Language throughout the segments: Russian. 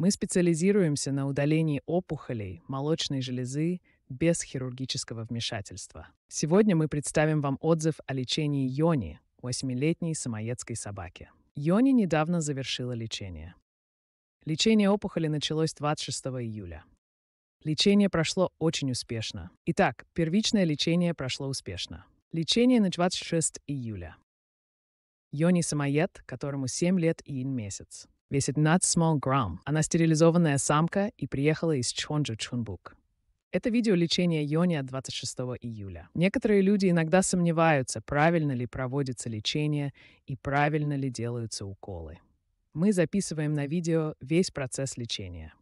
Мы специализируемся на удалении опухолей молочной железы без хирургического вмешательства. Сегодня мы представим вам отзыв о лечении Йони, восьмилетней самоедской собаки. Йони недавно завершила лечение. Лечение опухоли началось 26 июля. Лечение прошло очень успешно. Итак, первичное лечение прошло успешно. Лечение на 26 июля. Йони самоед, которому 7 лет и 1 месяц весит 15 грамм. Она стерилизованная самка и приехала из Чонджу Чунбук. Это видео лечения Йони от 26 июля. Некоторые люди иногда сомневаются, правильно ли проводится лечение и правильно ли делаются уколы. Мы записываем на видео весь процесс лечения.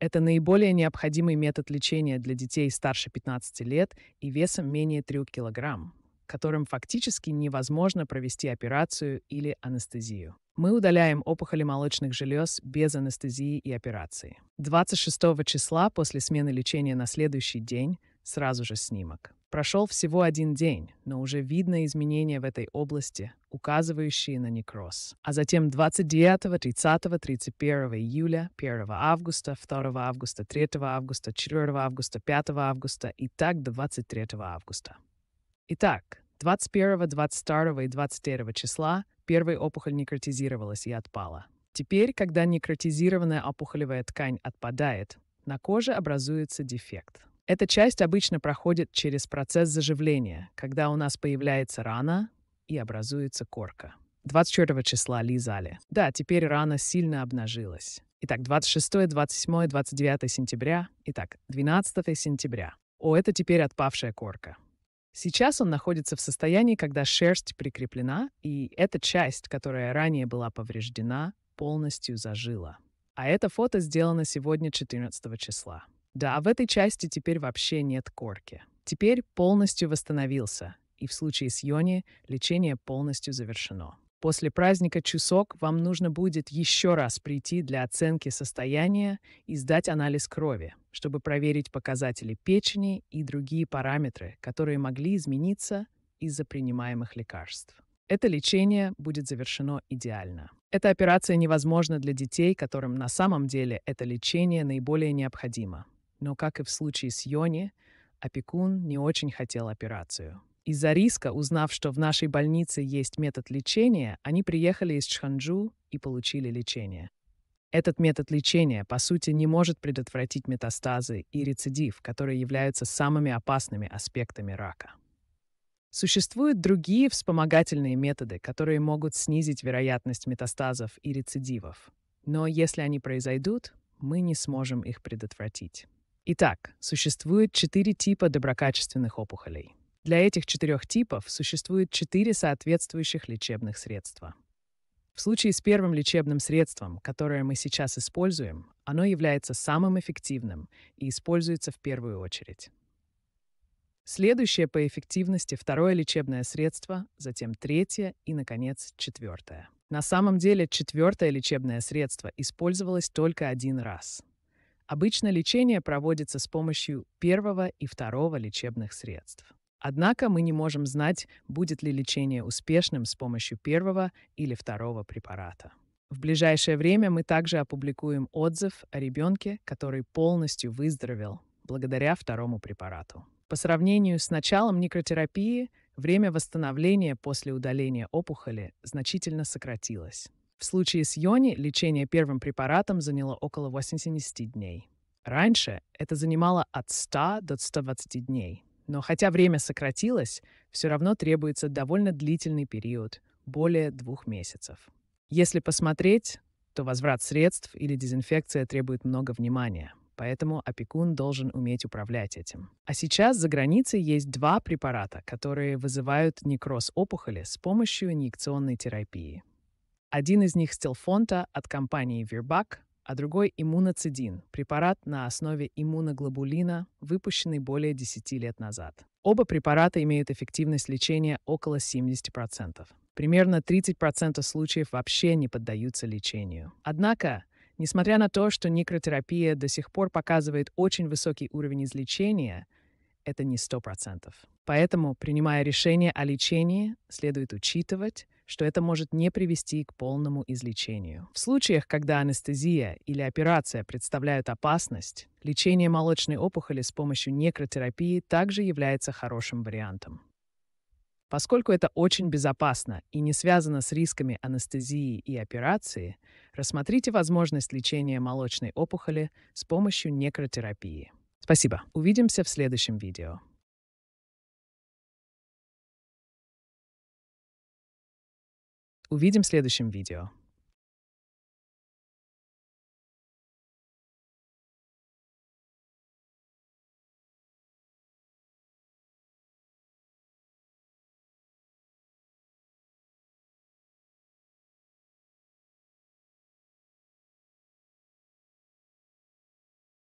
Это наиболее необходимый метод лечения для детей старше 15 лет и весом менее 3 кг, которым фактически невозможно провести операцию или анестезию. Мы удаляем опухоли молочных желез без анестезии и операции. 26 числа после смены лечения на следующий день сразу же снимок. Прошел всего один день, но уже видно изменения в этой области, указывающие на некроз. А затем 29, 30, 31 июля, 1 августа, 2 августа, 3 августа, 4 августа, 5 августа и так до 23 августа. Итак, 21, 22 и 23 числа первой опухоль некротизировалась и отпала. Теперь, когда некротизированная опухолевая ткань отпадает, на коже образуется дефект. Эта часть обычно проходит через процесс заживления, когда у нас появляется рана и образуется корка. 24 числа лизали. Да, теперь рана сильно обнажилась. Итак, 26, 27, 29 сентября. Итак, 12 сентября. О, это теперь отпавшая корка. Сейчас он находится в состоянии, когда шерсть прикреплена, и эта часть, которая ранее была повреждена, полностью зажила. А это фото сделано сегодня 14 числа. Да, в этой части теперь вообще нет корки. Теперь полностью восстановился, и в случае с Йони лечение полностью завершено. После праздника Чусок вам нужно будет еще раз прийти для оценки состояния и сдать анализ крови, чтобы проверить показатели печени и другие параметры, которые могли измениться из-за принимаемых лекарств. Это лечение будет завершено идеально. Эта операция невозможна для детей, которым на самом деле это лечение наиболее необходимо. Но, как и в случае с Йони, опекун не очень хотел операцию. Из-за риска, узнав, что в нашей больнице есть метод лечения, они приехали из Чханджу и получили лечение. Этот метод лечения, по сути, не может предотвратить метастазы и рецидив, которые являются самыми опасными аспектами рака. Существуют другие вспомогательные методы, которые могут снизить вероятность метастазов и рецидивов. Но если они произойдут, мы не сможем их предотвратить. Итак, существует четыре типа доброкачественных опухолей – для этих четырех типов существует четыре соответствующих лечебных средства. В случае с первым лечебным средством, которое мы сейчас используем, оно является самым эффективным и используется в первую очередь. Следующее по эффективности второе лечебное средство, затем третье и, наконец, четвертое. На самом деле четвертое лечебное средство использовалось только один раз. Обычно лечение проводится с помощью первого и второго лечебных средств. Однако мы не можем знать, будет ли лечение успешным с помощью первого или второго препарата. В ближайшее время мы также опубликуем отзыв о ребенке, который полностью выздоровел благодаря второму препарату. По сравнению с началом микротерапии время восстановления после удаления опухоли значительно сократилось. В случае с Йони лечение первым препаратом заняло около 80 дней. Раньше это занимало от 100 до 120 дней. Но хотя время сократилось, все равно требуется довольно длительный период – более двух месяцев. Если посмотреть, то возврат средств или дезинфекция требует много внимания, поэтому опекун должен уметь управлять этим. А сейчас за границей есть два препарата, которые вызывают некроз опухоли с помощью инъекционной терапии. Один из них стилфонта от компании Вирбак а другой – иммуноцидин, препарат на основе иммуноглобулина, выпущенный более 10 лет назад. Оба препарата имеют эффективность лечения около 70%. Примерно 30% случаев вообще не поддаются лечению. Однако, несмотря на то, что некротерапия до сих пор показывает очень высокий уровень излечения, это не 100%. Поэтому, принимая решение о лечении, следует учитывать, что это может не привести к полному излечению. В случаях, когда анестезия или операция представляют опасность, лечение молочной опухоли с помощью некротерапии также является хорошим вариантом. Поскольку это очень безопасно и не связано с рисками анестезии и операции, рассмотрите возможность лечения молочной опухоли с помощью некротерапии. Спасибо. Увидимся в следующем видео. Увидим в следующем видео.